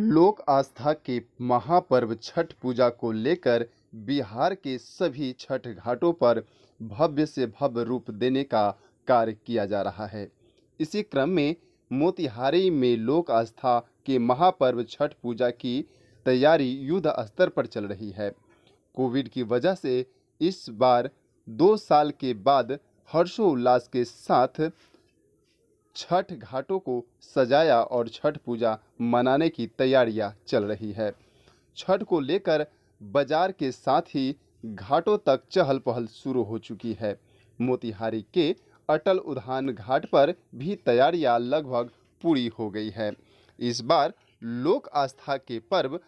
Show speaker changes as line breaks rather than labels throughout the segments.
लोक आस्था के महापर्व छठ पूजा को लेकर बिहार के सभी छठ घाटों पर भव्य से भव्य रूप देने का कार्य किया जा रहा है इसी क्रम में मोतिहारी में लोक आस्था के महापर्व छठ पूजा की तैयारी युद्ध स्तर पर चल रही है कोविड की वजह से इस बार दो साल के बाद हर्षोल्लास के साथ छठ घाटों को सजाया और छठ पूजा मनाने की तैयारियां चल रही है छठ को लेकर बाजार के साथ ही घाटों तक चहल पहल शुरू हो चुकी है मोतिहारी के अटल उधान घाट पर भी तैयारियां लगभग पूरी हो गई है इस बार लोक आस्था के पर्व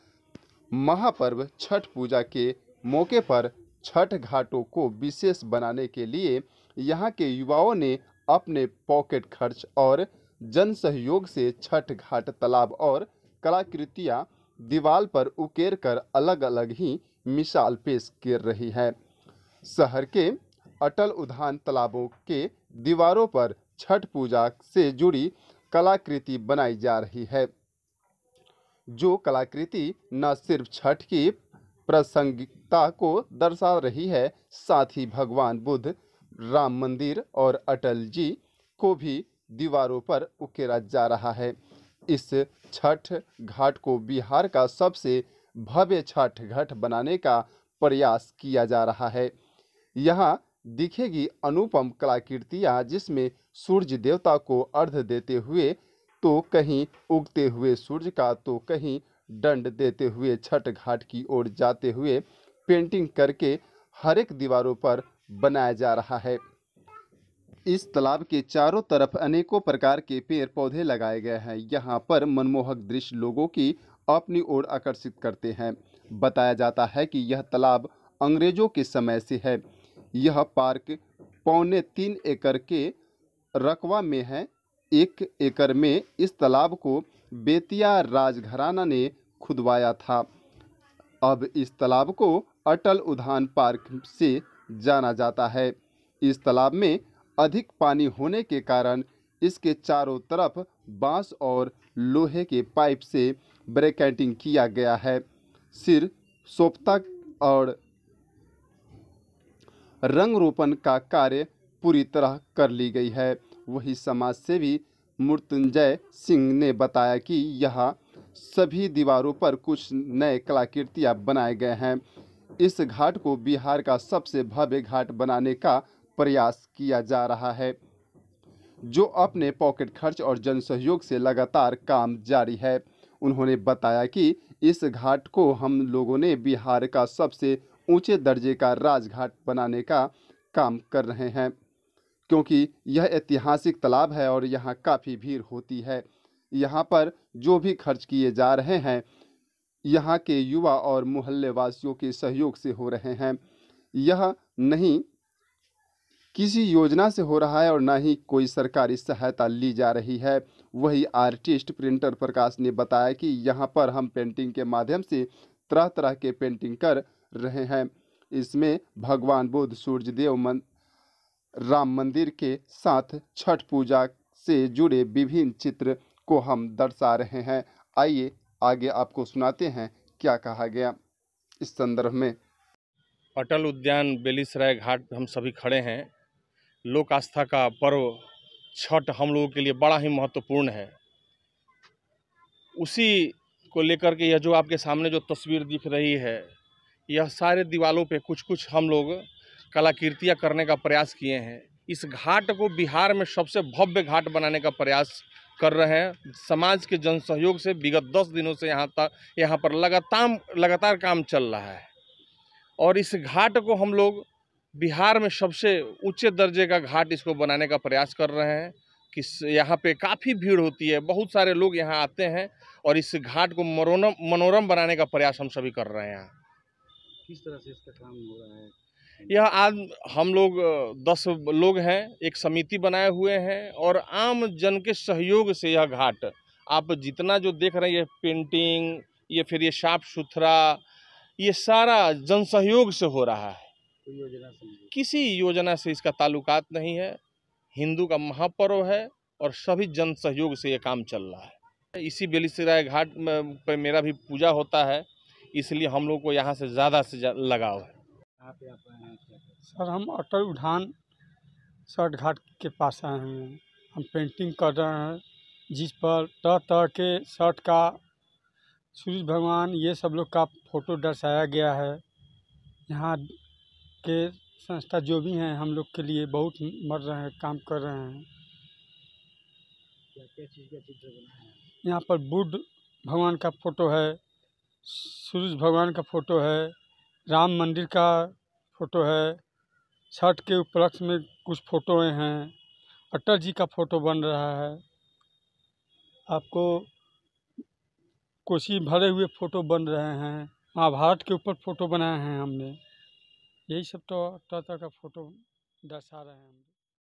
महापर्व छठ पूजा के मौके पर छठ घाटों को विशेष बनाने के लिए यहाँ के युवाओं ने अपने पॉकेट खर्च और जन सहयोग से छठ घाट तालाब और कलाकृतियां दीवार पर उकेर कर अलग अलग ही मिसाल पेश कर रही है शहर के अटल उद्यान तालाबों के दीवारों पर छठ पूजा से जुड़ी कलाकृति बनाई जा रही है जो कलाकृति न सिर्फ छठ की प्रासंगिकता को दर्शा रही है साथ ही भगवान बुद्ध राम मंदिर और अटल जी को भी दीवारों पर उकेरा जा रहा है इस छठ घाट को बिहार का सबसे भव्य छठ घाट बनाने का प्रयास किया जा रहा है यहाँ दिखेगी अनुपम कलाकृतियाँ जिसमें सूर्य देवता को अर्ध देते हुए तो कहीं उगते हुए सूर्य का तो कहीं दंड देते हुए छठ घाट की ओर जाते हुए पेंटिंग करके हर एक दीवारों पर बनाया जा रहा है इस तालाब के चारों तरफ अनेकों प्रकार के पेड़ पौधे लगाए गए हैं यहाँ पर मनमोहक दृश्य लोगों की अपनी ओर आकर्षित करते हैं बताया जाता है कि यह तालाब अंग्रेजों के समय से है यह पार्क पौने तीन एकड़ के रकवा में है एक एकड़ में इस तालाब को बेतिया राजघराना ने खुदवाया था अब इस तालाब को अटल उद्यान पार्क से जाना जाता है इस तालाब में अधिक पानी होने के कारण इसके चारों तरफ बांस और लोहे के पाइप से ब्रेकेंटिंग किया गया है सिर सोपतक और रंग रोपण का कार्य पूरी तरह कर ली गई है वही समाज से भी मृत्युंजय सिंह ने बताया कि यहाँ सभी दीवारों पर कुछ नए कलाकृतियाँ बनाए गए हैं इस घाट को बिहार का सबसे भव्य घाट बनाने का प्रयास किया जा रहा है जो अपने पॉकेट खर्च और जन सहयोग से लगातार काम जारी है उन्होंने बताया कि इस घाट को हम लोगों ने बिहार का सबसे ऊंचे दर्जे का राजघाट बनाने का काम कर रहे हैं क्योंकि यह ऐतिहासिक तालाब है और यहाँ काफ़ी भीड़ होती है यहाँ पर जो भी खर्च किए जा रहे हैं यहाँ के युवा और मोहल्ले वासियों के सहयोग से हो रहे हैं यह नहीं किसी योजना से हो रहा है और ना ही कोई सरकारी सहायता ली जा रही है वही आर्टिस्ट प्रिंटर प्रकाश ने बताया कि यहाँ पर हम पेंटिंग के माध्यम से तरह तरह के पेंटिंग कर रहे हैं इसमें भगवान बुद्ध सूर्यदेव मन राम मंदिर के साथ छठ पूजा से जुड़े विभिन्न चित्र को हम दर्शा रहे हैं आइए आगे आपको सुनाते हैं क्या कहा गया इस संदर्भ में
अटल उद्यान बेलीसराय घाट हम सभी खड़े हैं लोक आस्था का पर्व छठ हम लोगों के लिए बड़ा ही महत्वपूर्ण है उसी को लेकर के यह जो आपके सामने जो तस्वीर दिख रही है यह सारे दीवालों पे कुछ कुछ हम लोग कलाकृतियाँ करने का प्रयास किए हैं इस घाट को बिहार में सबसे भव्य घाट बनाने का प्रयास कर रहे हैं समाज के जन सहयोग से विगत दस दिनों से यहाँ तक यहाँ पर लगातार लगातार काम चल रहा है और इस घाट को हम लोग बिहार में सबसे ऊंचे दर्जे का घाट इसको बनाने का प्रयास कर रहे हैं कि यहाँ पे काफ़ी भीड़ होती है बहुत सारे लोग यहाँ आते हैं और इस घाट को मनोरम मनोरम बनाने का प्रयास हम सभी कर रहे हैं
किस तरह से इसका काम हो रहा है
यह आज हम लोग दस लोग हैं एक समिति बनाए हुए हैं और आम जन के सहयोग से यह घाट आप जितना जो देख रहे हैं ये पेंटिंग ये फिर ये साफ सुथरा ये सारा जन सहयोग से हो रहा है योजना किसी योजना से इसका ताल्लुकात नहीं है हिंदू का महापर्व है और सभी जन सहयोग से ये काम चल रहा है इसी बेलीसराय घाट पर मेरा भी पूजा होता है इसलिए हम लोग को यहाँ से ज़्यादा से ज्यादा लगाव है
सर हम अटल उडान सट घाट के पास आए हुए हैं हम पेंटिंग कर रहे हैं जिस पर तरह तरह के शर्ट का सूर्य भगवान ये सब लोग का फोटो दर्शाया गया है यहाँ के संस्था जो भी हैं हम लोग के लिए बहुत मर रहे हैं काम कर रहे हैं यहाँ पर बुद्ध भगवान का फोटो है सूर्य भगवान का फोटो है राम मंदिर का फ़ोटो है छठ के उपलक्ष्य में कुछ फ़ोटोएँ हैं अटल जी का फ़ोटो बन रहा है आपको कोसी भरे हुए फ़ोटो बन रहे हैं महाभारत के ऊपर फ़ोटो बनाए हैं हमने यही सब तो तरह तरह का फ़ोटो दर्शा रहे हैं हम